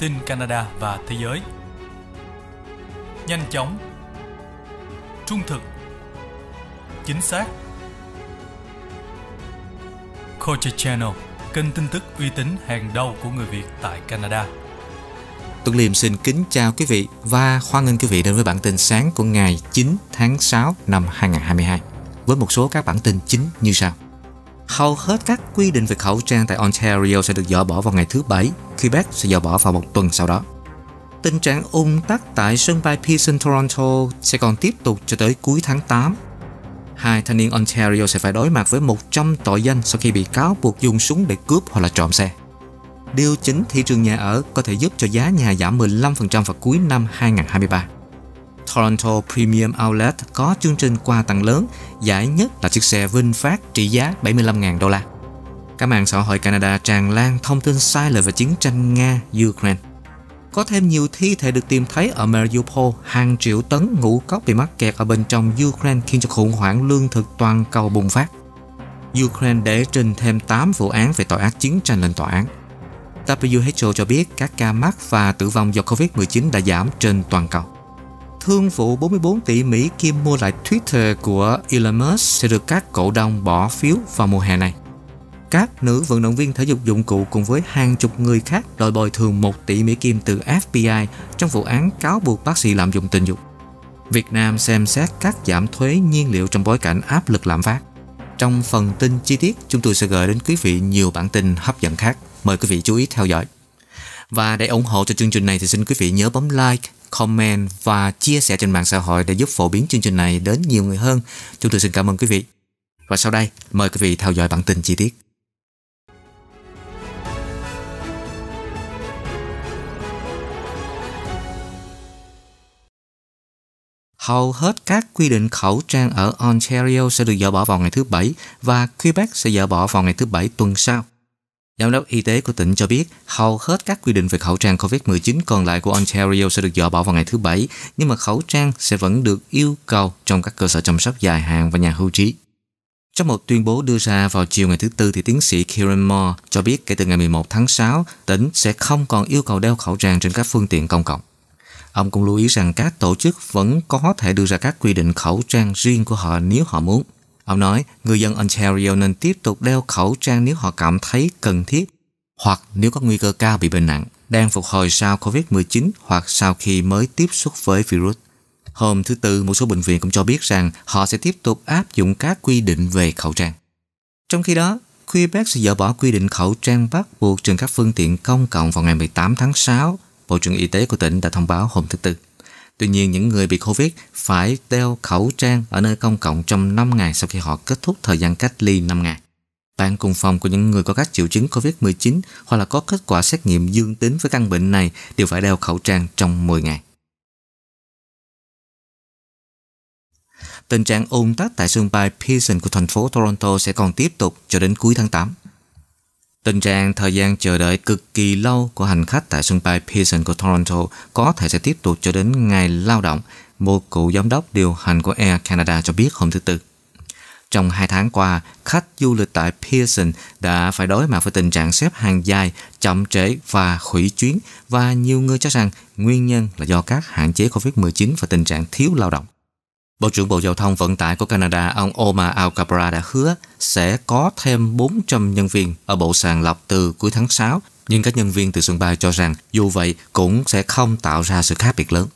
tin Canada và thế giới. Nhanh chóng, trung thực, chính xác. Culture Channel, kênh tin tức uy tín hàng đầu của người Việt tại Canada. Tuấn Liêm xin kính chào quý vị và hoan nghênh quý vị đến với bản tin sáng của ngày 9 tháng 6 năm 2022 với một số các bản tin chính như sau. Hầu hết các quy định về khẩu trang tại Ontario sẽ được dỡ bỏ vào ngày thứ Bảy, Quebec sẽ dỡ bỏ vào một tuần sau đó. Tình trạng ung tắc tại sân bay Pearson Toronto sẽ còn tiếp tục cho tới cuối tháng 8. Hai thanh niên Ontario sẽ phải đối mặt với 100 tội danh sau khi bị cáo buộc dùng súng để cướp hoặc là trộm xe. Điều chỉnh thị trường nhà ở có thể giúp cho giá nhà giảm 15% vào cuối năm 2023. Toronto Premium Outlet có chương trình quà tặng lớn, giải nhất là chiếc xe VinFast trị giá 75.000 đô la. Các mạng xã hội Canada tràn lan thông tin sai lệch về chiến tranh Nga-Ukraine. Có thêm nhiều thi thể được tìm thấy ở Mariupol, hàng triệu tấn ngũ cốc bị mắc kẹt ở bên trong Ukraine khiến cho khủng hoảng lương thực toàn cầu bùng phát. Ukraine để trình thêm 8 vụ án về tội ác chiến tranh lên tòa án. WHO cho biết các ca mắc và tử vong do COVID-19 đã giảm trên toàn cầu thương vụ 44 tỷ Mỹ Kim mua lại Twitter của Elon Musk sẽ được các cổ đông bỏ phiếu vào mùa hè này. Các nữ vận động viên thể dục dụng cụ cùng với hàng chục người khác đòi bồi thường 1 tỷ Mỹ Kim từ FBI trong vụ án cáo buộc bác sĩ lạm dụng tình dục. Việt Nam xem xét các giảm thuế nhiên liệu trong bối cảnh áp lực lạm phát. Trong phần tin chi tiết, chúng tôi sẽ gửi đến quý vị nhiều bản tin hấp dẫn khác. Mời quý vị chú ý theo dõi. Và để ủng hộ cho chương trình này thì xin quý vị nhớ bấm like, comment và chia sẻ trên mạng xã hội để giúp phổ biến chương trình này đến nhiều người hơn. Chúng tôi xin cảm ơn quý vị. Và sau đây, mời quý vị theo dõi bản tin chi tiết. Hầu hết các quy định khẩu trang ở Ontario sẽ được dỡ bỏ vào ngày thứ Bảy và Quebec sẽ dỡ bỏ vào ngày thứ Bảy tuần sau. Giám đốc y tế của tỉnh cho biết hầu hết các quy định về khẩu trang COVID-19 còn lại của Ontario sẽ được dỡ bỏ vào ngày thứ Bảy, nhưng mà khẩu trang sẽ vẫn được yêu cầu trong các cơ sở chăm sóc dài hạn và nhà hưu trí. Trong một tuyên bố đưa ra vào chiều ngày thứ Tư, thì tiến sĩ Kieran Moore cho biết kể từ ngày 11 tháng 6, tỉnh sẽ không còn yêu cầu đeo khẩu trang trên các phương tiện công cộng. Ông cũng lưu ý rằng các tổ chức vẫn có thể đưa ra các quy định khẩu trang riêng của họ nếu họ muốn – Ông nói người dân Ontario nên tiếp tục đeo khẩu trang nếu họ cảm thấy cần thiết hoặc nếu có nguy cơ cao bị bệnh nặng, đang phục hồi sau COVID-19 hoặc sau khi mới tiếp xúc với virus. Hôm thứ Tư, một số bệnh viện cũng cho biết rằng họ sẽ tiếp tục áp dụng các quy định về khẩu trang. Trong khi đó, Quebec sẽ dỡ bỏ quy định khẩu trang bắt buộc trên các phương tiện công cộng vào ngày 18 tháng 6, Bộ trưởng Y tế của tỉnh đã thông báo hôm thứ Tư. Tuy nhiên, những người bị COVID phải đeo khẩu trang ở nơi công cộng trong 5 ngày sau khi họ kết thúc thời gian cách ly 5 ngày. Bạn cùng phòng của những người có các triệu chứng COVID-19 hoặc là có kết quả xét nghiệm dương tính với căn bệnh này đều phải đeo khẩu trang trong 10 ngày. Tình trạng ồn tắc tại sân bay Pearson của thành phố Toronto sẽ còn tiếp tục cho đến cuối tháng 8. Tình trạng thời gian chờ đợi cực kỳ lâu của hành khách tại sân bay Pearson của Toronto có thể sẽ tiếp tục cho đến ngày lao động, một cựu giám đốc điều hành của Air Canada cho biết hôm thứ Tư. Trong hai tháng qua, khách du lịch tại Pearson đã phải đối mặt với tình trạng xếp hàng dài, chậm trễ và hủy chuyến và nhiều người cho rằng nguyên nhân là do các hạn chế COVID-19 và tình trạng thiếu lao động. Bộ trưởng Bộ Giao thông Vận tải của Canada ông Omar al đã hứa sẽ có thêm 400 nhân viên ở bộ sàng lọc từ cuối tháng 6, nhưng các nhân viên từ sân bay cho rằng dù vậy cũng sẽ không tạo ra sự khác biệt lớn.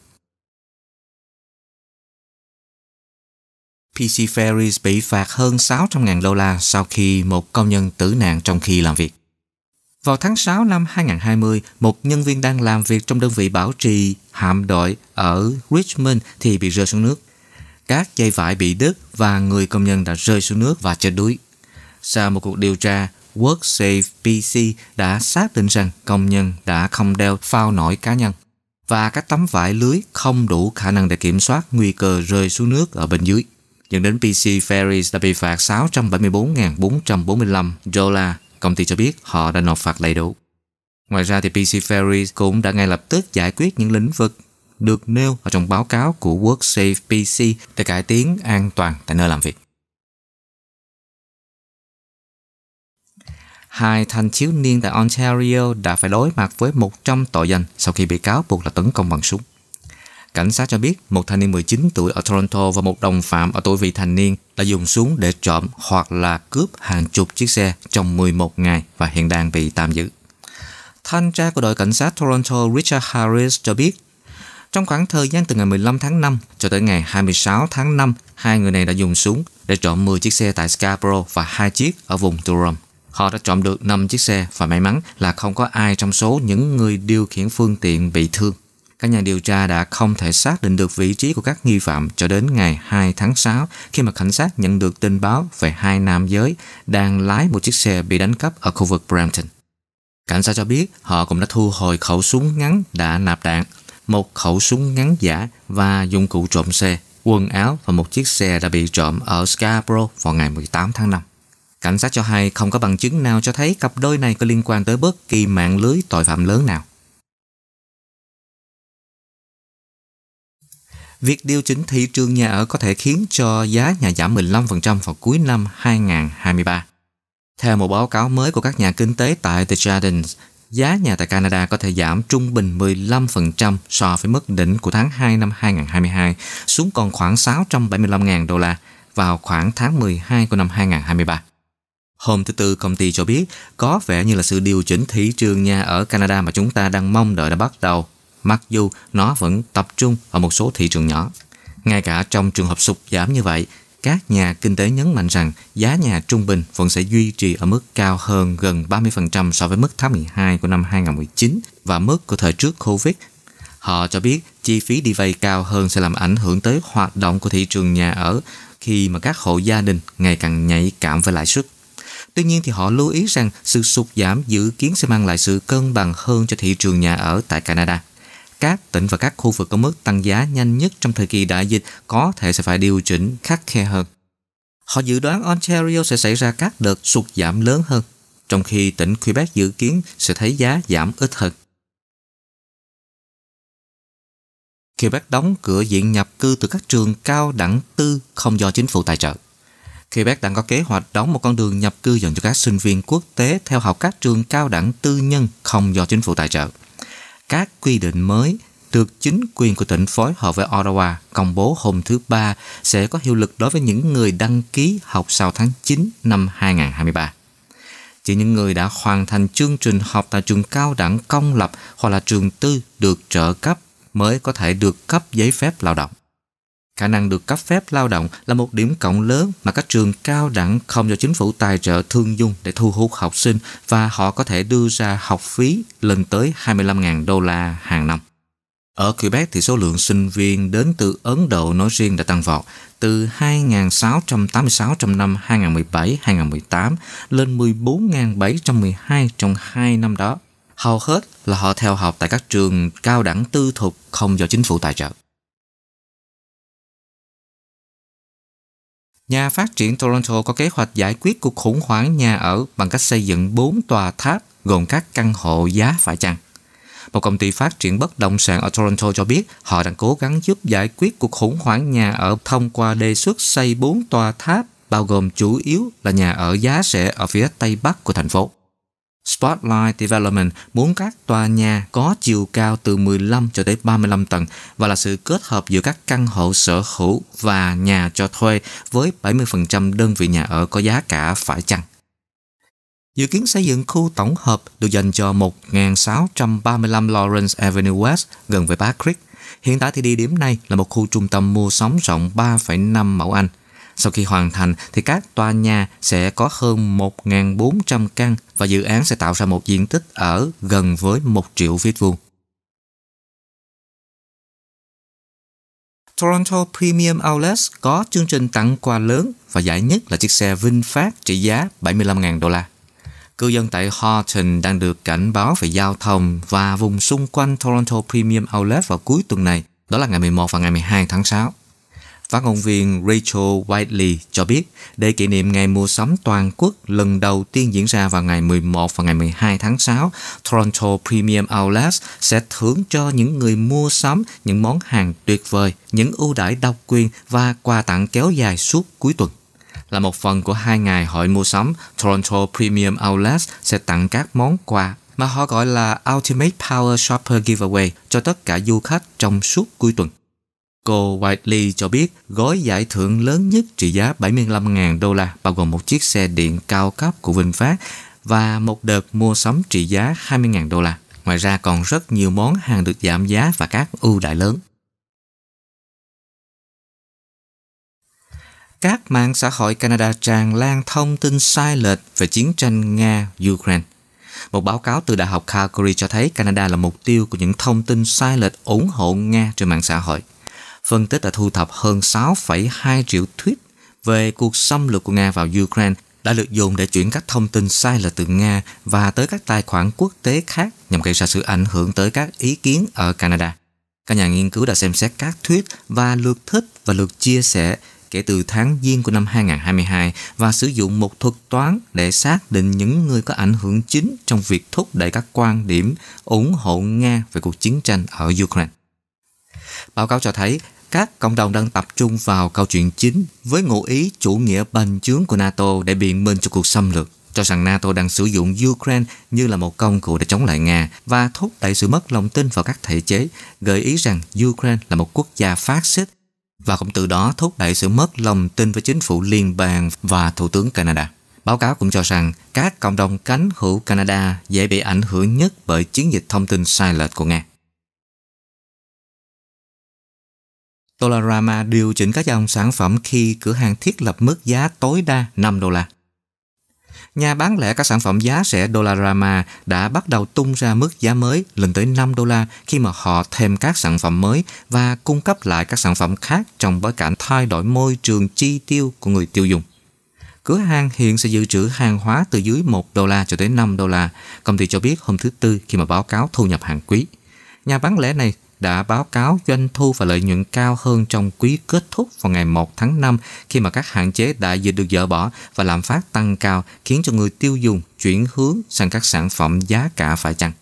PC Ferries bị phạt hơn 600.000 đô la sau khi một công nhân tử nạn trong khi làm việc. Vào tháng 6 năm 2020, một nhân viên đang làm việc trong đơn vị bảo trì hạm đội ở Richmond thì bị rơi xuống nước các dây vải bị đứt và người công nhân đã rơi xuống nước và chết đuối. Sau một cuộc điều tra, WorkSafe PC đã xác định rằng công nhân đã không đeo phao nổi cá nhân và các tấm vải lưới không đủ khả năng để kiểm soát nguy cơ rơi xuống nước ở bên dưới. Dẫn đến PC Ferries đã bị phạt 674.445 đô la. Công ty cho biết họ đã nộp phạt đầy đủ. Ngoài ra thì PC Ferries cũng đã ngay lập tức giải quyết những lĩnh vực được nêu ở trong báo cáo của WorkSafe PC để cải tiến an toàn tại nơi làm việc. Hai thanh thiếu niên tại Ontario đã phải đối mặt với 100 tội danh sau khi bị cáo buộc là tấn công bằng súng. Cảnh sát cho biết một thanh niên 19 tuổi ở Toronto và một đồng phạm ở tuổi vị thành niên đã dùng súng để trộm hoặc là cướp hàng chục chiếc xe trong 11 ngày và hiện đang bị tạm giữ. Thanh tra của đội cảnh sát Toronto Richard Harris cho biết trong khoảng thời gian từ ngày 15 tháng 5 cho tới ngày 26 tháng 5, hai người này đã dùng súng để trộm 10 chiếc xe tại Scarborough và hai chiếc ở vùng Durham. Họ đã trộm được 5 chiếc xe và may mắn là không có ai trong số những người điều khiển phương tiện bị thương. Các nhà điều tra đã không thể xác định được vị trí của các nghi phạm cho đến ngày 2 tháng 6 khi mà cảnh sát nhận được tin báo về hai nam giới đang lái một chiếc xe bị đánh cắp ở khu vực Brampton. Cảnh sát cho biết họ cũng đã thu hồi khẩu súng ngắn đã nạp đạn một khẩu súng ngắn giả và dụng cụ trộm xe, quần áo và một chiếc xe đã bị trộm ở Scarborough vào ngày 18 tháng 5. Cảnh sát cho hay không có bằng chứng nào cho thấy cặp đôi này có liên quan tới bất kỳ mạng lưới tội phạm lớn nào. Việc điều chỉnh thị trường nhà ở có thể khiến cho giá nhà giảm 15% vào cuối năm 2023. Theo một báo cáo mới của các nhà kinh tế tại The Jardins, giá nhà tại Canada có thể giảm trung bình 15% so với mức đỉnh của tháng 2 năm 2022 xuống còn khoảng 675.000 đô la vào khoảng tháng 12 của năm 2023. Hôm thứ Tư, công ty cho biết có vẻ như là sự điều chỉnh thị trường nhà ở Canada mà chúng ta đang mong đợi đã bắt đầu, mặc dù nó vẫn tập trung ở một số thị trường nhỏ. Ngay cả trong trường hợp sụt giảm như vậy, các nhà kinh tế nhấn mạnh rằng giá nhà trung bình vẫn sẽ duy trì ở mức cao hơn gần 30% so với mức tháng 12 của năm 2019 và mức của thời trước Covid. Họ cho biết chi phí đi vay cao hơn sẽ làm ảnh hưởng tới hoạt động của thị trường nhà ở khi mà các hộ gia đình ngày càng nhạy cảm với lãi suất. Tuy nhiên thì họ lưu ý rằng sự sụt giảm dự kiến sẽ mang lại sự cân bằng hơn cho thị trường nhà ở tại Canada các tỉnh và các khu vực có mức tăng giá nhanh nhất trong thời kỳ đại dịch có thể sẽ phải điều chỉnh khắc khe hơn. Họ dự đoán Ontario sẽ xảy ra các đợt sụt giảm lớn hơn, trong khi tỉnh Quebec dự kiến sẽ thấy giá giảm ít hơn. Quebec đóng cửa diện nhập cư từ các trường cao đẳng tư không do chính phủ tài trợ. Quebec đang có kế hoạch đóng một con đường nhập cư dành cho các sinh viên quốc tế theo học các trường cao đẳng tư nhân không do chính phủ tài trợ các quy định mới được chính quyền của tỉnh phối hợp với Ottawa công bố hôm thứ Ba sẽ có hiệu lực đối với những người đăng ký học sau tháng 9 năm 2023. Chỉ những người đã hoàn thành chương trình học tại trường cao đẳng công lập hoặc là trường tư được trợ cấp mới có thể được cấp giấy phép lao động. Khả năng được cấp phép lao động là một điểm cộng lớn mà các trường cao đẳng không do chính phủ tài trợ thương dung để thu hút học sinh và họ có thể đưa ra học phí lên tới 25.000 đô la hàng năm. Ở Quebec thì số lượng sinh viên đến từ Ấn Độ nói riêng đã tăng vọt từ 2.686 trong năm 2017-2018 lên 14.712 trong 2 năm đó. Hầu hết là họ theo học tại các trường cao đẳng tư thục không do chính phủ tài trợ. Nhà phát triển Toronto có kế hoạch giải quyết cuộc khủng hoảng nhà ở bằng cách xây dựng 4 tòa tháp gồm các căn hộ giá phải chăng. Một công ty phát triển bất động sản ở Toronto cho biết họ đang cố gắng giúp giải quyết cuộc khủng hoảng nhà ở thông qua đề xuất xây 4 tòa tháp bao gồm chủ yếu là nhà ở giá rẻ ở phía tây bắc của thành phố. Spotlight Development muốn các tòa nhà có chiều cao từ 15 cho tới 35 tầng và là sự kết hợp giữa các căn hộ sở hữu và nhà cho thuê với 70% đơn vị nhà ở có giá cả phải chăng. Dự kiến xây dựng khu tổng hợp được dành cho 1635 Lawrence Avenue West gần với Park Creek. Hiện tại thì địa điểm này là một khu trung tâm mua sắm rộng 3,5 mẫu Anh – sau khi hoàn thành thì các tòa nhà sẽ có hơn 1.400 căn và dự án sẽ tạo ra một diện tích ở gần với 1 triệu feet vuông. Toronto Premium Outlets có chương trình tặng quà lớn và giải nhất là chiếc xe VinFast trị giá 75.000 đô la. Cư dân tại Horton đang được cảnh báo về giao thông và vùng xung quanh Toronto Premium Outlet vào cuối tuần này, đó là ngày 11 và ngày 12 tháng 6. Phát ngôn viên Rachel Whiteley cho biết, để kỷ niệm ngày mua sắm toàn quốc lần đầu tiên diễn ra vào ngày 11 và ngày 12 tháng 6, Toronto Premium Outlets sẽ thưởng cho những người mua sắm những món hàng tuyệt vời, những ưu đãi độc quyền và quà tặng kéo dài suốt cuối tuần là một phần của hai ngày hội mua sắm, Toronto Premium Outlets sẽ tặng các món quà mà họ gọi là Ultimate Power Shopper Giveaway cho tất cả du khách trong suốt cuối tuần. Cô Whiteley cho biết gói giải thưởng lớn nhất trị giá 75.000 đô la bao gồm một chiếc xe điện cao cấp của VinFast và một đợt mua sắm trị giá 20.000 đô la. Ngoài ra còn rất nhiều món hàng được giảm giá và các ưu đại lớn. Các mạng xã hội Canada tràn lan thông tin sai lệch về chiến tranh Nga-Ukraine. Một báo cáo từ Đại học Calgary cho thấy Canada là mục tiêu của những thông tin sai lệch ủng hộ Nga trên mạng xã hội – phân tích đã thu thập hơn 6,2 triệu tweet về cuộc xâm lược của Nga vào Ukraine đã được dùng để chuyển các thông tin sai lệch từ Nga và tới các tài khoản quốc tế khác nhằm gây ra sự ảnh hưởng tới các ý kiến ở Canada. Các nhà nghiên cứu đã xem xét các thuyết và lượt thích và lượt chia sẻ kể từ tháng Giêng của năm 2022 và sử dụng một thuật toán để xác định những người có ảnh hưởng chính trong việc thúc đẩy các quan điểm ủng hộ Nga về cuộc chiến tranh ở Ukraine. Báo cáo cho thấy các cộng đồng đang tập trung vào câu chuyện chính với ngụ ý chủ nghĩa bành trướng của NATO để biện minh cho cuộc xâm lược cho rằng NATO đang sử dụng Ukraine như là một công cụ để chống lại Nga và thúc đẩy sự mất lòng tin vào các thể chế, gợi ý rằng Ukraine là một quốc gia phát xít và cũng từ đó thúc đẩy sự mất lòng tin với chính phủ liên bang và Thủ tướng Canada. Báo cáo cũng cho rằng các cộng đồng cánh hữu Canada dễ bị ảnh hưởng nhất bởi chiến dịch thông tin sai lệch của Nga. Dollarama điều chỉnh các dòng sản phẩm khi cửa hàng thiết lập mức giá tối đa 5 đô la. Nhà bán lẻ các sản phẩm giá rẻ Dollarama đã bắt đầu tung ra mức giá mới lên tới 5 đô la khi mà họ thêm các sản phẩm mới và cung cấp lại các sản phẩm khác trong bối cảnh thay đổi môi trường chi tiêu của người tiêu dùng cửa hàng hiện sẽ dự trữ hàng hóa từ dưới 1 đô la cho tới 5 đô la, công ty cho biết hôm thứ Tư khi mà báo cáo thu nhập hàng quý. Nhà bán lẻ này đã báo cáo doanh thu và lợi nhuận cao hơn trong quý kết thúc vào ngày 1 tháng 5 khi mà các hạn chế đại dịch được dỡ bỏ và lạm phát tăng cao khiến cho người tiêu dùng chuyển hướng sang các sản phẩm giá cả phải chăng.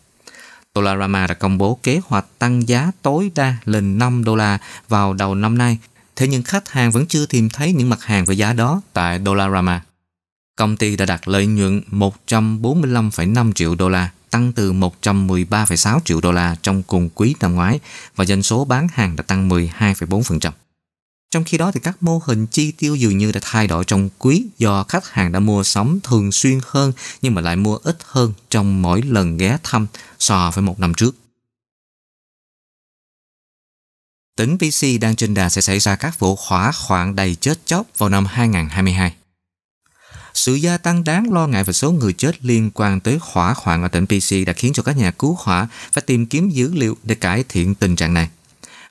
Dollarama đã công bố kế hoạch tăng giá tối đa lên 5 đô la vào đầu năm nay. Thế nhưng khách hàng vẫn chưa tìm thấy những mặt hàng với giá đó tại Dollarama. Công ty đã đạt lợi nhuận 145,5 triệu đô la tăng từ 113,6 triệu đô la trong cùng quý năm ngoái và doanh số bán hàng đã tăng 12,4%. Trong khi đó thì các mô hình chi tiêu dường như đã thay đổi trong quý do khách hàng đã mua sắm thường xuyên hơn nhưng mà lại mua ít hơn trong mỗi lần ghé thăm so với một năm trước. Tỉnh PC đang trên đà sẽ xảy ra các vụ hỏa hoạn đầy chết chóc vào năm 2022. Sự gia tăng đáng lo ngại về số người chết liên quan tới hỏa hoạn ở tỉnh PC đã khiến cho các nhà cứu hỏa phải tìm kiếm dữ liệu để cải thiện tình trạng này.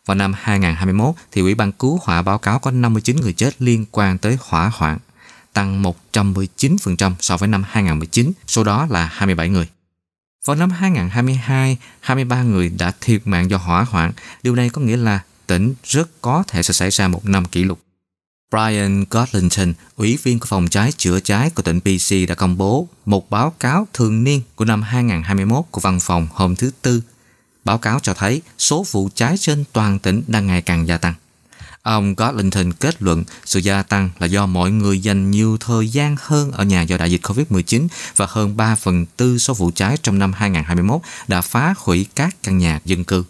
Vào năm 2021, thì Ủy ban cứu hỏa báo cáo có 59 người chết liên quan tới hỏa hoạn, tăng 119% so với năm 2019, số đó là 27 người. Vào năm 2022, 23 người đã thiệt mạng do hỏa hoạn. Điều này có nghĩa là tỉnh rất có thể sẽ xảy ra một năm kỷ lục. Brian Godlinton, ủy viên của phòng cháy chữa cháy của tỉnh BC đã công bố một báo cáo thường niên của năm 2021 của văn phòng hôm thứ Tư. Báo cáo cho thấy số vụ cháy trên toàn tỉnh đang ngày càng gia tăng. Ông Godlinton kết luận sự gia tăng là do mọi người dành nhiều thời gian hơn ở nhà do đại dịch COVID-19 và hơn 3 phần tư số vụ cháy trong năm 2021 đã phá hủy các căn nhà dân cư.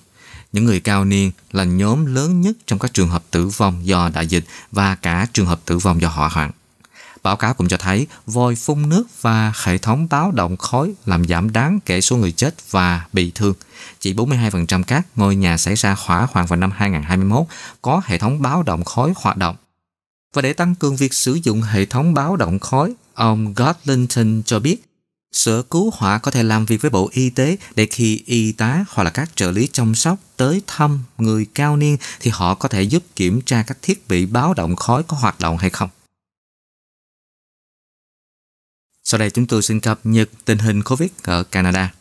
Những người cao niên là nhóm lớn nhất trong các trường hợp tử vong do đại dịch và cả trường hợp tử vong do hỏa hoạn. Báo cáo cũng cho thấy vòi phun nước và hệ thống báo động khói làm giảm đáng kể số người chết và bị thương. Chỉ 42% các ngôi nhà xảy ra hỏa hoạn vào năm 2021 có hệ thống báo động khói hoạt động. Và để tăng cường việc sử dụng hệ thống báo động khói, ông Godlinton cho biết Sở cứu hỏa có thể làm việc với Bộ Y tế để khi y tá hoặc là các trợ lý chăm sóc tới thăm người cao niên thì họ có thể giúp kiểm tra các thiết bị báo động khói có hoạt động hay không. Sau đây chúng tôi xin cập nhật tình hình COVID ở Canada.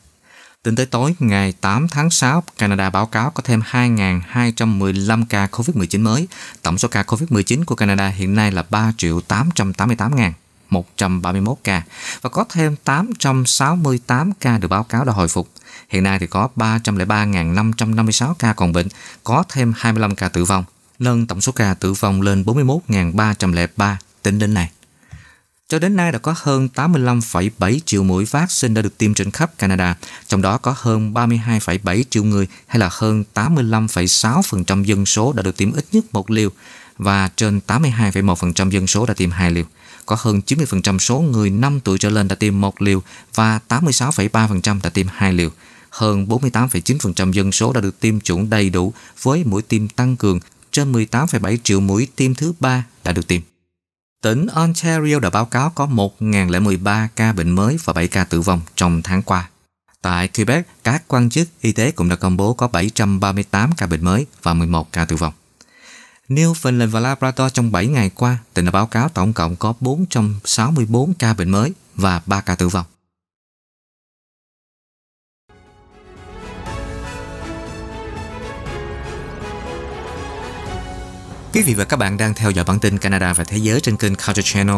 Tính tới tối ngày 8 tháng 6, Canada báo cáo có thêm 2.215 ca COVID-19 mới. Tổng số ca COVID-19 của Canada hiện nay là 3 888 000 131 ca và có thêm 868 ca được báo cáo đã hồi phục. Hiện nay thì có 303.556 ca còn bệnh, có thêm 25 ca tử vong, nâng tổng số ca tử vong lên 41.303 tính đến nay. Cho đến nay đã có hơn 85,7 triệu mũi vaccine đã được tiêm trên khắp Canada, trong đó có hơn 32,7 triệu người hay là hơn 85,6% dân số đã được tiêm ít nhất một liều và trên 82,1% dân số đã tiêm hai liều có hơn 90% số người 5 tuổi trở lên đã tiêm một liều và 86,3% đã tiêm hai liều. Hơn 48,9% dân số đã được tiêm chủng đầy đủ với mũi tiêm tăng cường, trên 18,7 triệu mũi tiêm thứ ba đã được tiêm. Tỉnh Ontario đã báo cáo có 1.013 ca bệnh mới và 7 ca tử vong trong tháng qua. Tại Quebec, các quan chức y tế cũng đã công bố có 738 ca bệnh mới và 11 ca tử vong. Newfoundland và Labrador trong 7 ngày qua, tỉnh đã báo cáo tổng cộng có 464 ca bệnh mới và 3 ca tử vong. Quý vị và các bạn đang theo dõi bản tin Canada và Thế giới trên kênh Culture Channel.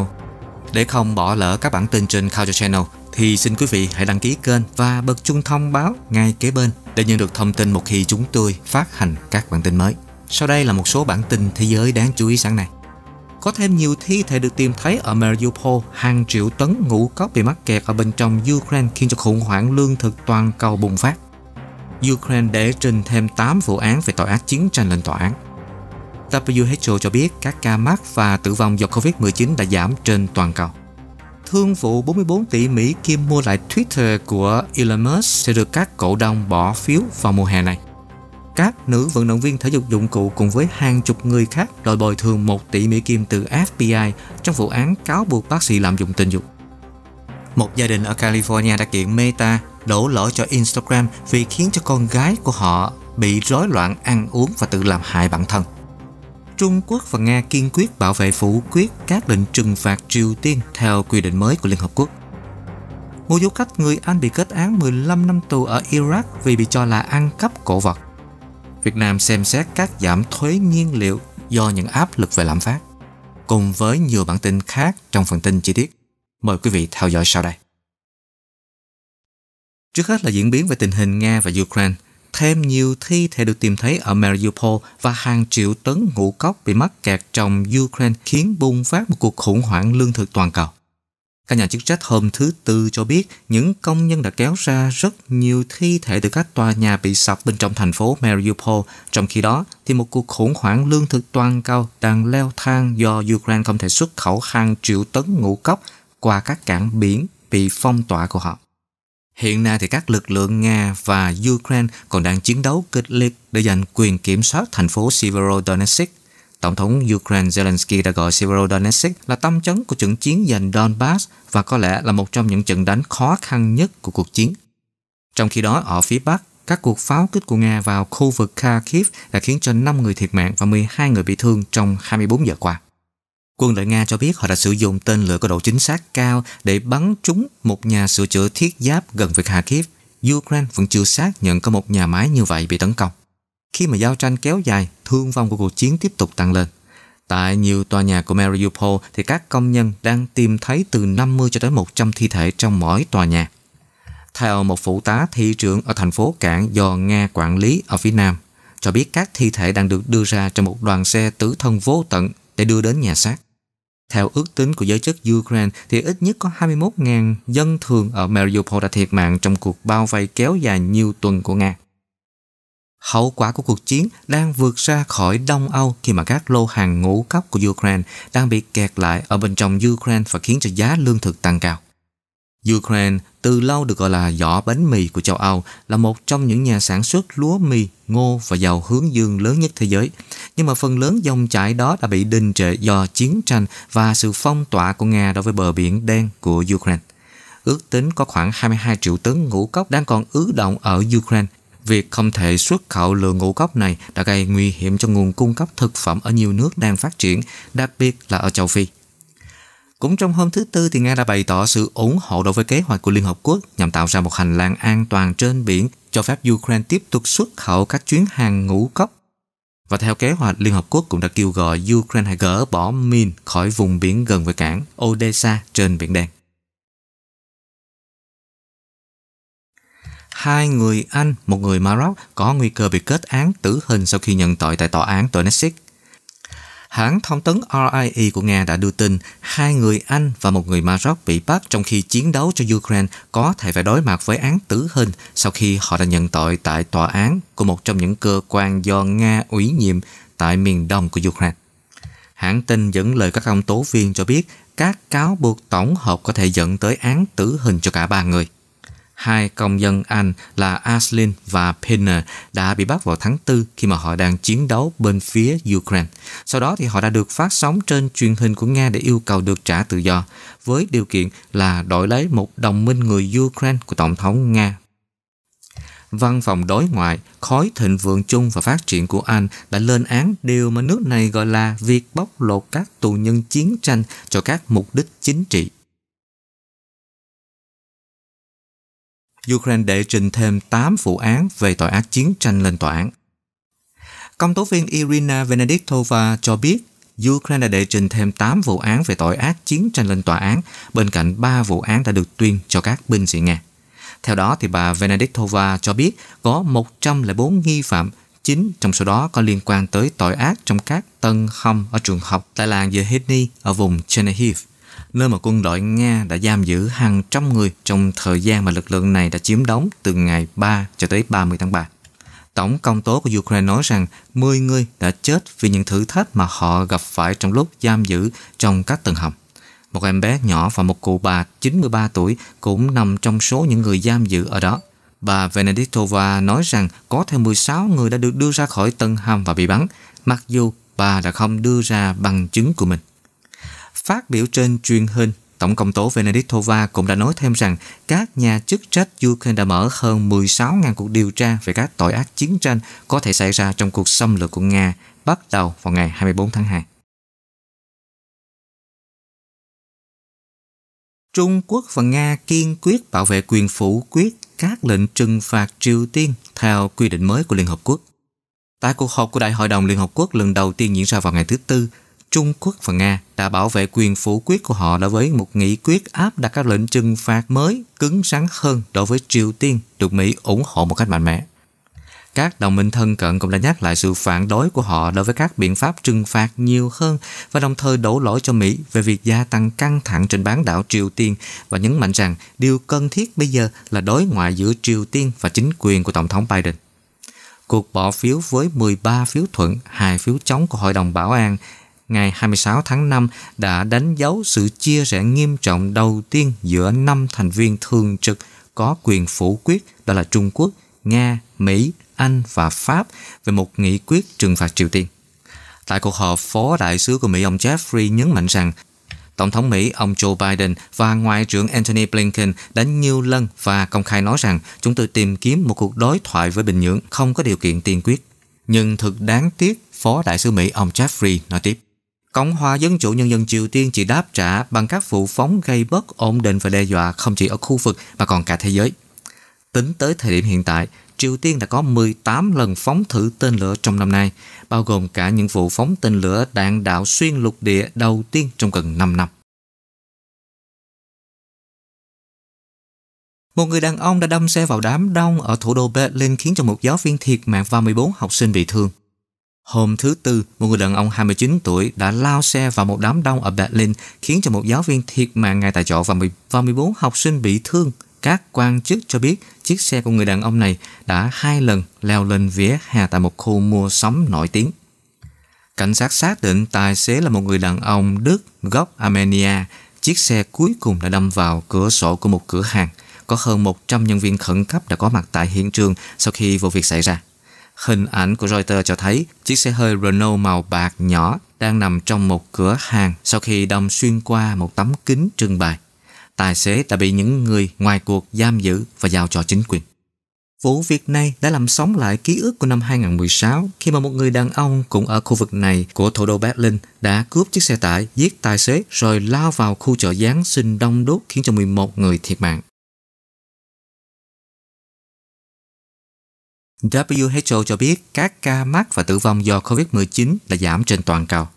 Để không bỏ lỡ các bản tin trên Culture Channel, thì xin quý vị hãy đăng ký kênh và bật chuông thông báo ngay kế bên để nhận được thông tin một khi chúng tôi phát hành các bản tin mới. Sau đây là một số bản tin thế giới đáng chú ý sáng nay. Có thêm nhiều thi thể được tìm thấy ở Mariupol, hàng triệu tấn ngũ cốc bị mắc kẹt ở bên trong Ukraine khiến cho khủng hoảng lương thực toàn cầu bùng phát. Ukraine để trình thêm 8 vụ án về tội ác chiến tranh lên tòa án. WHO cho biết các ca mắc và tử vong do Covid-19 đã giảm trên toàn cầu. Thương vụ 44 tỷ Mỹ Kim mua lại Twitter của Elon Musk sẽ được các cổ đông bỏ phiếu vào mùa hè này các nữ vận động viên thể dục dụng cụ cùng với hàng chục người khác đòi bồi thường 1 tỷ Mỹ Kim từ FBI trong vụ án cáo buộc bác sĩ lạm dụng tình dục. Một gia đình ở California đã kiện Meta đổ lỗi cho Instagram vì khiến cho con gái của họ bị rối loạn ăn uống và tự làm hại bản thân. Trung Quốc và Nga kiên quyết bảo vệ phủ quyết các lệnh trừng phạt Triều Tiên theo quy định mới của Liên Hợp Quốc. Một du khách người Anh bị kết án 15 năm tù ở Iraq vì bị cho là ăn cắp cổ vật. Việt Nam xem xét các giảm thuế nhiên liệu do những áp lực về lạm phát, cùng với nhiều bản tin khác trong phần tin chi tiết. Mời quý vị theo dõi sau đây. Trước hết là diễn biến về tình hình Nga và Ukraine. Thêm nhiều thi thể được tìm thấy ở Mariupol và hàng triệu tấn ngũ cốc bị mắc kẹt trong Ukraine khiến bùng phát một cuộc khủng hoảng lương thực toàn cầu. Các nhà chức trách hôm thứ Tư cho biết những công nhân đã kéo ra rất nhiều thi thể từ các tòa nhà bị sập bên trong thành phố Mariupol. Trong khi đó, thì một cuộc khủng hoảng lương thực toàn cầu đang leo thang do Ukraine không thể xuất khẩu hàng triệu tấn ngũ cốc qua các cảng biển bị phong tỏa của họ. Hiện nay thì các lực lượng Nga và Ukraine còn đang chiến đấu kịch liệt để giành quyền kiểm soát thành phố Severodonetsk Tổng thống Ukraine Zelensky đã gọi Severodonetsk là tâm chấn của trận chiến giành Donbass và có lẽ là một trong những trận đánh khó khăn nhất của cuộc chiến. Trong khi đó, ở phía Bắc, các cuộc pháo kích của Nga vào khu vực Kharkiv đã khiến cho 5 người thiệt mạng và 12 người bị thương trong 24 giờ qua. Quân đội Nga cho biết họ đã sử dụng tên lửa có độ chính xác cao để bắn trúng một nhà sửa chữa thiết giáp gần với Kharkiv. Ukraine vẫn chưa xác nhận có một nhà máy như vậy bị tấn công khi mà giao tranh kéo dài, thương vong của cuộc chiến tiếp tục tăng lên. Tại nhiều tòa nhà của Mariupol thì các công nhân đang tìm thấy từ 50 cho tới 100 thi thể trong mỗi tòa nhà. Theo một phụ tá thị trưởng ở thành phố cảng do Nga quản lý ở phía Nam, cho biết các thi thể đang được đưa ra trong một đoàn xe tử thân vô tận để đưa đến nhà xác. Theo ước tính của giới chức Ukraine thì ít nhất có 21.000 dân thường ở Mariupol đã thiệt mạng trong cuộc bao vây kéo dài nhiều tuần của Nga. Hậu quả của cuộc chiến đang vượt ra khỏi Đông Âu khi mà các lô hàng ngũ cốc của Ukraine đang bị kẹt lại ở bên trong Ukraine và khiến cho giá lương thực tăng cao. Ukraine từ lâu được gọi là giỏ bánh mì của châu Âu, là một trong những nhà sản xuất lúa mì, ngô và dầu hướng dương lớn nhất thế giới. Nhưng mà phần lớn dòng chảy đó đã bị đình trệ do chiến tranh và sự phong tỏa của Nga đối với bờ biển đen của Ukraine. Ước tính có khoảng 22 triệu tấn ngũ cốc đang còn ứ động ở Ukraine Việc không thể xuất khẩu lượng ngũ cốc này đã gây nguy hiểm cho nguồn cung cấp thực phẩm ở nhiều nước đang phát triển, đặc biệt là ở châu Phi. Cũng trong hôm thứ Tư thì Nga đã bày tỏ sự ủng hộ đối với kế hoạch của Liên Hợp Quốc nhằm tạo ra một hành lang an toàn trên biển cho phép Ukraine tiếp tục xuất khẩu các chuyến hàng ngũ cốc. Và theo kế hoạch, Liên Hợp Quốc cũng đã kêu gọi Ukraine hãy gỡ bỏ min khỏi vùng biển gần với cảng Odessa trên Biển Đen. hai người Anh, một người Maroc có nguy cơ bị kết án tử hình sau khi nhận tội tại tòa án Donetsk. Hãng thông tấn RIA e của Nga đã đưa tin hai người Anh và một người Maroc bị bắt trong khi chiến đấu cho Ukraine có thể phải đối mặt với án tử hình sau khi họ đã nhận tội tại tòa án của một trong những cơ quan do Nga ủy nhiệm tại miền đông của Ukraine. Hãng tin dẫn lời các ông tố viên cho biết các cáo buộc tổng hợp có thể dẫn tới án tử hình cho cả ba người hai công dân Anh là Aslin và Pinner đã bị bắt vào tháng 4 khi mà họ đang chiến đấu bên phía Ukraine. Sau đó thì họ đã được phát sóng trên truyền hình của Nga để yêu cầu được trả tự do, với điều kiện là đổi lấy một đồng minh người Ukraine của Tổng thống Nga Văn phòng đối ngoại, Khói thịnh vượng chung và phát triển của Anh đã lên án điều mà nước này gọi là việc bóc lột các tù nhân chiến tranh cho các mục đích chính trị. Ukraine đệ trình thêm 8 vụ án về tội ác chiến tranh lên tòa án. Công tố viên Irina Venediktova cho biết Ukraine đã đệ trình thêm 8 vụ án về tội ác chiến tranh lên tòa án, bên cạnh 3 vụ án đã được tuyên cho các binh sĩ Nga. Theo đó, thì bà Venediktova cho biết có 104 nghi phạm, chính trong số đó có liên quan tới tội ác trong các tân hầm ở trường học tại làng Yehidni ở vùng Chernihiv nơi mà quân đội Nga đã giam giữ hàng trăm người trong thời gian mà lực lượng này đã chiếm đóng từ ngày 3 cho tới 30 tháng 3. Tổng công tố của Ukraine nói rằng 10 người đã chết vì những thử thách mà họ gặp phải trong lúc giam giữ trong các tầng hầm. Một em bé nhỏ và một cụ bà 93 tuổi cũng nằm trong số những người giam giữ ở đó. Bà Venediktova nói rằng có thêm 16 người đã được đưa ra khỏi tầng hầm và bị bắn, mặc dù bà đã không đưa ra bằng chứng của mình. Phát biểu trên truyền hình, Tổng công tố Venediktova cũng đã nói thêm rằng các nhà chức trách Ukraine đã mở hơn 16.000 cuộc điều tra về các tội ác chiến tranh có thể xảy ra trong cuộc xâm lược của Nga bắt đầu vào ngày 24 tháng 2. Trung Quốc và Nga kiên quyết bảo vệ quyền phủ quyết các lệnh trừng phạt Triều Tiên theo quy định mới của Liên Hợp Quốc. Tại cuộc họp của Đại hội đồng Liên Hợp Quốc lần đầu tiên diễn ra vào ngày thứ Tư, Trung Quốc và Nga đã bảo vệ quyền phủ quyết của họ đối với một nghị quyết áp đặt các lệnh trừng phạt mới cứng rắn hơn đối với Triều Tiên được Mỹ ủng hộ một cách mạnh mẽ. Các đồng minh thân cận cũng đã nhắc lại sự phản đối của họ đối với các biện pháp trừng phạt nhiều hơn và đồng thời đổ lỗi cho Mỹ về việc gia tăng căng thẳng trên bán đảo Triều Tiên và nhấn mạnh rằng điều cần thiết bây giờ là đối ngoại giữa Triều Tiên và chính quyền của Tổng thống Biden cuộc bỏ phiếu với 13 phiếu thuận, 2 phiếu chống của Hội đồng Bảo an ngày 26 tháng 5 đã đánh dấu sự chia rẽ nghiêm trọng đầu tiên giữa năm thành viên thường trực có quyền phủ quyết đó là Trung Quốc, Nga, Mỹ, Anh và Pháp về một nghị quyết trừng phạt Triều Tiên. Tại cuộc họp, Phó Đại sứ của Mỹ ông Jeffrey nhấn mạnh rằng Tổng thống Mỹ ông Joe Biden và Ngoại trưởng Antony Blinken đã nhiều lần và công khai nói rằng chúng tôi tìm kiếm một cuộc đối thoại với Bình Nhưỡng không có điều kiện tiên quyết. Nhưng thực đáng tiếc, Phó Đại sứ Mỹ ông Jeffrey nói tiếp. Cộng hòa Dân chủ Nhân dân Triều Tiên chỉ đáp trả bằng các vụ phóng gây bất ổn định và đe dọa không chỉ ở khu vực mà còn cả thế giới. Tính tới thời điểm hiện tại, Triều Tiên đã có 18 lần phóng thử tên lửa trong năm nay, bao gồm cả những vụ phóng tên lửa đạn đạo xuyên lục địa đầu tiên trong gần 5 năm. Một người đàn ông đã đâm xe vào đám đông ở thủ đô Berlin khiến cho một giáo viên thiệt mạng và 14 học sinh bị thương. Hôm thứ Tư, một người đàn ông 29 tuổi đã lao xe vào một đám đông ở Berlin khiến cho một giáo viên thiệt mạng ngay tại chỗ và 14 học sinh bị thương. Các quan chức cho biết chiếc xe của người đàn ông này đã hai lần leo lên vỉa hè tại một khu mua sắm nổi tiếng. Cảnh sát xác định tài xế là một người đàn ông Đức gốc Armenia. Chiếc xe cuối cùng đã đâm vào cửa sổ của một cửa hàng. Có hơn 100 nhân viên khẩn cấp đã có mặt tại hiện trường sau khi vụ việc xảy ra. Hình ảnh của Reuters cho thấy chiếc xe hơi Renault màu bạc nhỏ đang nằm trong một cửa hàng sau khi đâm xuyên qua một tấm kính trưng bày. Tài xế đã bị những người ngoài cuộc giam giữ và giao cho chính quyền. Vụ việc này đã làm sống lại ký ức của năm 2016 khi mà một người đàn ông cũng ở khu vực này của thủ đô Berlin đã cướp chiếc xe tải, giết tài xế rồi lao vào khu chợ Giáng sinh đông đúc khiến cho 11 người thiệt mạng. WHO cho biết các ca mắc và tử vong do COVID-19 đã giảm trên toàn cầu.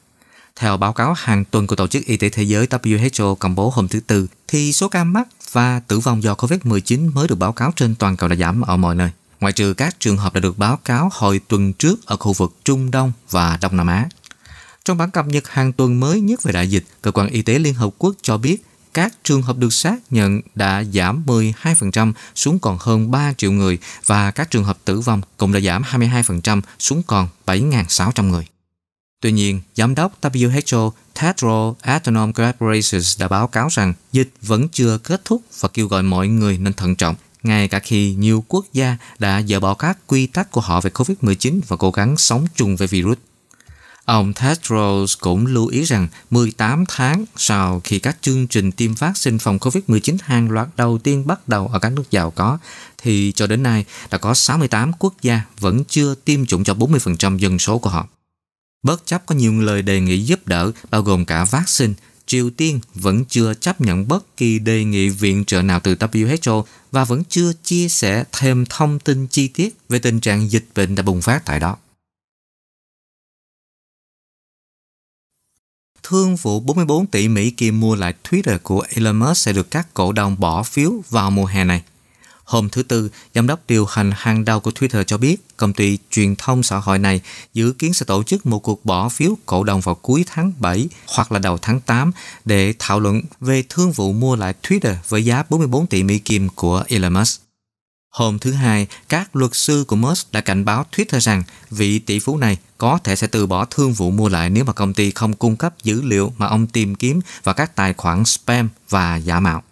Theo báo cáo hàng tuần của Tổ chức Y tế Thế giới WHO công bố hôm thứ Tư, thì số ca mắc và tử vong do COVID-19 mới được báo cáo trên toàn cầu đã giảm ở mọi nơi, ngoại trừ các trường hợp đã được báo cáo hồi tuần trước ở khu vực Trung Đông và Đông Nam Á. Trong bản cập nhật hàng tuần mới nhất về đại dịch, Cơ quan Y tế Liên Hợp Quốc cho biết các trường hợp được xác nhận đã giảm 12% xuống còn hơn 3 triệu người và các trường hợp tử vong cũng đã giảm 22% xuống còn 7.600 người. Tuy nhiên, giám đốc WHO Tedros Adhanom Ghebreyesus đã báo cáo rằng dịch vẫn chưa kết thúc và kêu gọi mọi người nên thận trọng, ngay cả khi nhiều quốc gia đã dỡ bỏ các quy tắc của họ về COVID-19 và cố gắng sống chung với virus. Ông Tedros cũng lưu ý rằng 18 tháng sau khi các chương trình tiêm phát sinh phòng COVID-19 hàng loạt đầu tiên bắt đầu ở các nước giàu có, thì cho đến nay đã có 68 quốc gia vẫn chưa tiêm chủng cho 40% dân số của họ. Bất chấp có nhiều lời đề nghị giúp đỡ, bao gồm cả vaccine, Triều Tiên vẫn chưa chấp nhận bất kỳ đề nghị viện trợ nào từ WHO và vẫn chưa chia sẻ thêm thông tin chi tiết về tình trạng dịch bệnh đã bùng phát tại đó. thương vụ 44 tỷ Mỹ kim mua lại Twitter của Elon Musk sẽ được các cổ đông bỏ phiếu vào mùa hè này. Hôm thứ Tư, giám đốc điều hành hàng đầu của Twitter cho biết công ty truyền thông xã hội này dự kiến sẽ tổ chức một cuộc bỏ phiếu cổ đông vào cuối tháng 7 hoặc là đầu tháng 8 để thảo luận về thương vụ mua lại Twitter với giá 44 tỷ Mỹ Kim của Elon Musk. Hôm thứ Hai, các luật sư của Musk đã cảnh báo Twitter rằng vị tỷ phú này có thể sẽ từ bỏ thương vụ mua lại nếu mà công ty không cung cấp dữ liệu mà ông tìm kiếm và các tài khoản spam và giả mạo.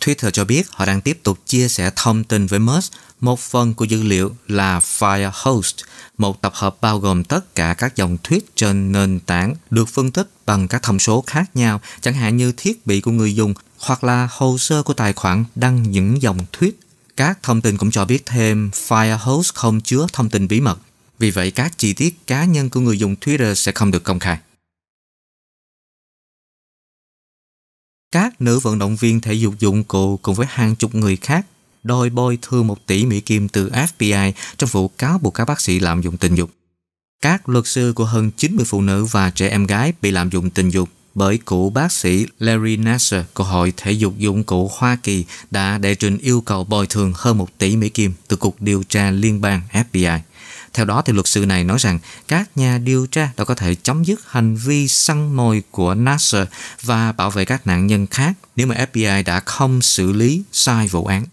Twitter cho biết họ đang tiếp tục chia sẻ thông tin với Musk. Một phần của dữ liệu là Firehost, một tập hợp bao gồm tất cả các dòng tweet trên nền tảng được phân tích bằng các thông số khác nhau, chẳng hạn như thiết bị của người dùng hoặc là hồ sơ của tài khoản đăng những dòng tweet các thông tin cũng cho biết thêm Firehose không chứa thông tin bí mật, vì vậy các chi tiết cá nhân của người dùng Twitter sẽ không được công khai. Các nữ vận động viên thể dục dụng cụ cùng với hàng chục người khác đòi bồi thường một tỷ Mỹ Kim từ FBI trong vụ cáo buộc các bác sĩ lạm dụng tình dục. Các luật sư của hơn 90 phụ nữ và trẻ em gái bị lạm dụng tình dục bởi cựu bác sĩ Larry Nasser của Hội Thể dục dụng cụ Hoa Kỳ đã đệ trình yêu cầu bồi thường hơn 1 tỷ Mỹ Kim từ Cục Điều tra Liên bang FBI. Theo đó, thì luật sư này nói rằng các nhà điều tra đã có thể chấm dứt hành vi săn mồi của Nasser và bảo vệ các nạn nhân khác nếu mà FBI đã không xử lý sai vụ án.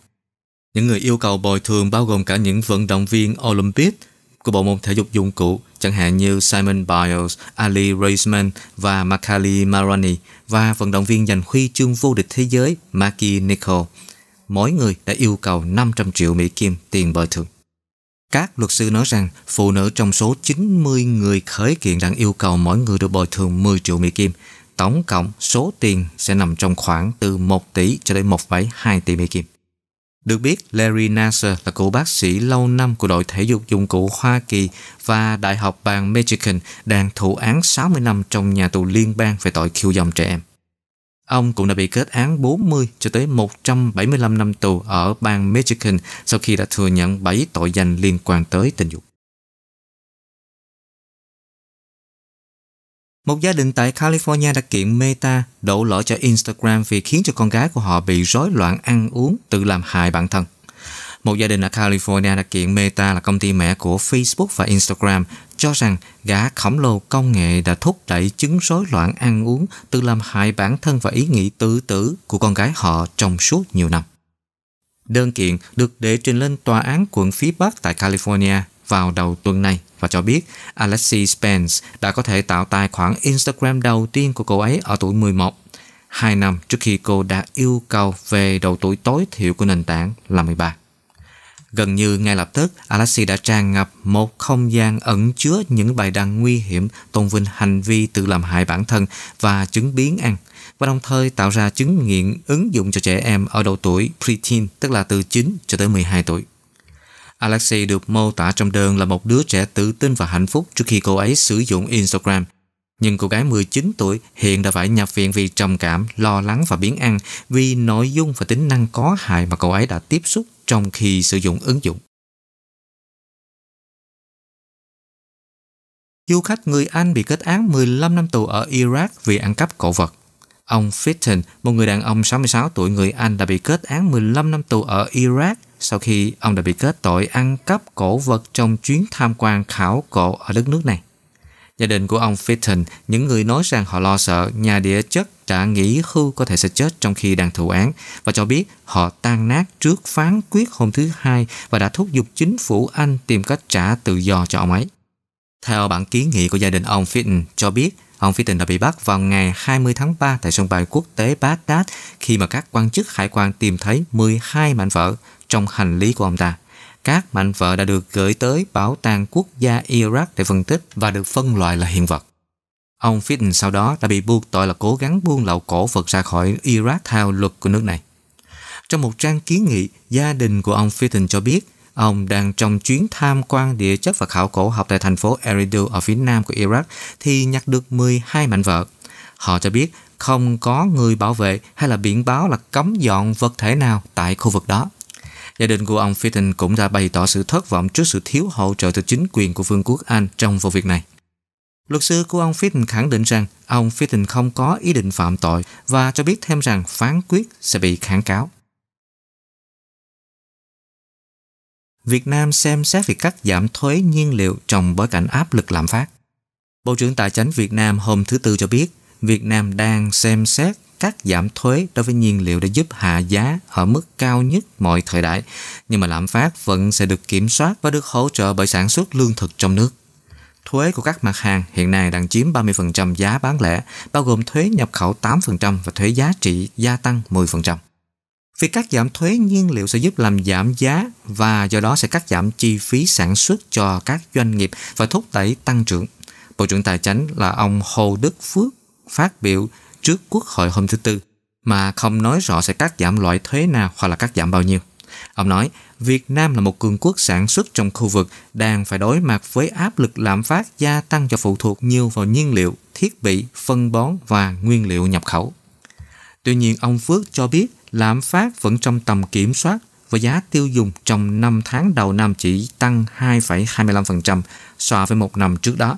Những người yêu cầu bồi thường bao gồm cả những vận động viên Olympic, của bộ môn thể dục dụng cụ chẳng hạn như Simon Biles, Ali Raisman và Makali Marani và vận động viên giành huy chương vô địch thế giới Maki Nicol. Mỗi người đã yêu cầu 500 triệu Mỹ Kim tiền bồi thường. Các luật sư nói rằng phụ nữ trong số 90 người khởi kiện đang yêu cầu mỗi người được bồi thường 10 triệu Mỹ Kim. Tổng cộng số tiền sẽ nằm trong khoảng từ 1 tỷ cho đến 1,2 tỷ Mỹ Kim. Được biết, Larry Nasser là cựu bác sĩ lâu năm của đội thể dục dụng cụ Hoa Kỳ và Đại học bang Michigan đang thụ án 60 năm trong nhà tù liên bang về tội khiêu dâm trẻ em. Ông cũng đã bị kết án 40 cho tới 175 năm tù ở bang Michigan sau khi đã thừa nhận 7 tội danh liên quan tới tình dục. Một gia đình tại California đã kiện Meta đổ lỗi cho Instagram vì khiến cho con gái của họ bị rối loạn ăn uống tự làm hại bản thân. Một gia đình ở California đã kiện Meta là công ty mẹ của Facebook và Instagram cho rằng gã khổng lồ công nghệ đã thúc đẩy chứng rối loạn ăn uống tự làm hại bản thân và ý nghĩ tự tử của con gái họ trong suốt nhiều năm. Đơn kiện được đệ trình lên tòa án quận phía Bắc tại California vào đầu tuần này và cho biết Alexi Spence đã có thể tạo tài khoản Instagram đầu tiên của cô ấy ở tuổi 11, hai năm trước khi cô đã yêu cầu về độ tuổi tối thiểu của nền tảng là 13. Gần như ngay lập tức, Alexi đã tràn ngập một không gian ẩn chứa những bài đăng nguy hiểm tôn vinh hành vi tự làm hại bản thân và chứng biến ăn, và đồng thời tạo ra chứng nghiện ứng dụng cho trẻ em ở độ tuổi preteen, tức là từ 9 cho tới 12 tuổi. Alexei được mô tả trong đơn là một đứa trẻ tự tin và hạnh phúc trước khi cô ấy sử dụng Instagram. Nhưng cô gái 19 tuổi hiện đã phải nhập viện vì trầm cảm, lo lắng và biến ăn vì nội dung và tính năng có hại mà cô ấy đã tiếp xúc trong khi sử dụng ứng dụng. Du khách người Anh bị kết án 15 năm tù ở Iraq vì ăn cắp cổ vật. Ông Fitton, một người đàn ông 66 tuổi người Anh đã bị kết án 15 năm tù ở Iraq sau khi ông đã bị kết tội ăn cắp cổ vật trong chuyến tham quan khảo cổ ở đất nước này. Gia đình của ông Fitton, những người nói rằng họ lo sợ nhà địa chất đã nghĩ hưu có thể sẽ chết trong khi đang thụ án và cho biết họ tan nát trước phán quyết hôm thứ hai và đã thúc giục chính phủ Anh tìm cách trả tự do cho ông ấy. Theo bản kiến nghị của gia đình ông Fitton cho biết, ông Fitton đã bị bắt vào ngày 20 tháng 3 tại sân bay quốc tế Baghdad khi mà các quan chức hải quan tìm thấy 12 mảnh vỡ trong hành lý của ông ta. Các mảnh vỡ đã được gửi tới Bảo tàng Quốc gia Iraq để phân tích và được phân loại là hiện vật. Ông Fitton sau đó đã bị buộc tội là cố gắng buôn lậu cổ vật ra khỏi Iraq theo luật của nước này. Trong một trang kiến nghị, gia đình của ông Fitton cho biết ông đang trong chuyến tham quan địa chất và khảo cổ học tại thành phố Eridu ở phía nam của Iraq thì nhặt được 12 mảnh vỡ. Họ cho biết không có người bảo vệ hay là biển báo là cấm dọn vật thể nào tại khu vực đó. Gia đình của ông Fitton cũng đã bày tỏ sự thất vọng trước sự thiếu hỗ trợ từ chính quyền của Vương quốc Anh trong vụ việc này. Luật sư của ông Fitton khẳng định rằng ông Fitton không có ý định phạm tội và cho biết thêm rằng phán quyết sẽ bị kháng cáo. Việt Nam xem xét việc cắt giảm thuế nhiên liệu trong bối cảnh áp lực lạm phát. Bộ trưởng Tài chính Việt Nam hôm thứ Tư cho biết Việt Nam đang xem xét các giảm thuế đối với nhiên liệu để giúp hạ giá ở mức cao nhất mọi thời đại, nhưng mà lạm phát vẫn sẽ được kiểm soát và được hỗ trợ bởi sản xuất lương thực trong nước. Thuế của các mặt hàng hiện nay đang chiếm 30% giá bán lẻ, bao gồm thuế nhập khẩu 8% và thuế giá trị gia tăng 10%. Việc cắt giảm thuế nhiên liệu sẽ giúp làm giảm giá và do đó sẽ cắt giảm chi phí sản xuất cho các doanh nghiệp và thúc đẩy tăng trưởng. Bộ trưởng Tài chính là ông Hồ Đức Phước phát biểu trước Quốc hội hôm thứ Tư mà không nói rõ sẽ cắt giảm loại thuế nào hoặc là cắt giảm bao nhiêu. Ông nói, Việt Nam là một cường quốc sản xuất trong khu vực đang phải đối mặt với áp lực lạm phát gia tăng cho phụ thuộc nhiều vào nhiên liệu, thiết bị, phân bón và nguyên liệu nhập khẩu. Tuy nhiên, ông Phước cho biết lạm phát vẫn trong tầm kiểm soát và giá tiêu dùng trong 5 tháng đầu năm chỉ tăng 2,25% so với một năm trước đó.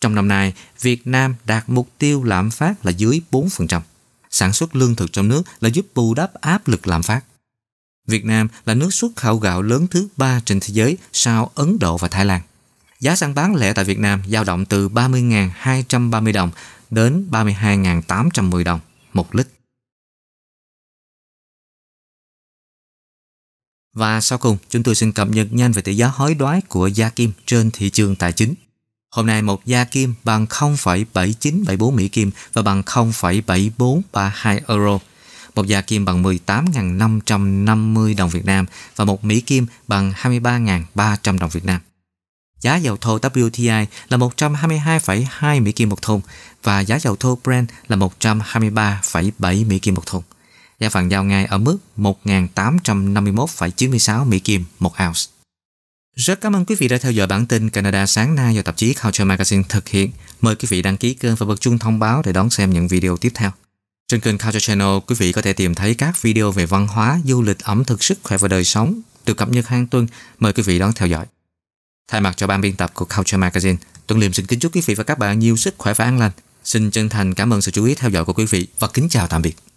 Trong năm nay, Việt Nam đạt mục tiêu lạm phát là dưới 4%. Sản xuất lương thực trong nước là giúp bù đắp áp lực lạm phát. Việt Nam là nước xuất khẩu gạo lớn thứ ba trên thế giới sau Ấn Độ và Thái Lan. Giá xăng bán lẻ tại Việt Nam dao động từ 30.230 đồng đến 32.810 đồng một lít. Và sau cùng, chúng tôi xin cập nhật nhanh về tỷ giá hối đoái của gia kim trên thị trường tài chính. Hôm nay một gia kim bằng 0,7974 Mỹ Kim và bằng 0,7432 euro. Một gia kim bằng 18.550 đồng Việt Nam và một Mỹ Kim bằng 23.300 đồng Việt Nam. Giá dầu thô WTI là 122,2 Mỹ Kim một thùng và giá dầu thô Brent là 123,7 Mỹ Kim một thùng. Giá vàng giao ngay ở mức 1.851,96 Mỹ Kim một ounce. Rất cảm ơn quý vị đã theo dõi bản tin Canada sáng nay do tạp chí Culture Magazine thực hiện. Mời quý vị đăng ký kênh và bật chuông thông báo để đón xem những video tiếp theo. Trên kênh Culture Channel, quý vị có thể tìm thấy các video về văn hóa, du lịch, ẩm thực, sức khỏe và đời sống được cập nhật hàng tuần. Mời quý vị đón theo dõi. Thay mặt cho ban biên tập của Culture Magazine, Tuấn Liêm xin kính chúc quý vị và các bạn nhiều sức khỏe và an lành. Xin chân thành cảm ơn sự chú ý theo dõi của quý vị và kính chào tạm biệt.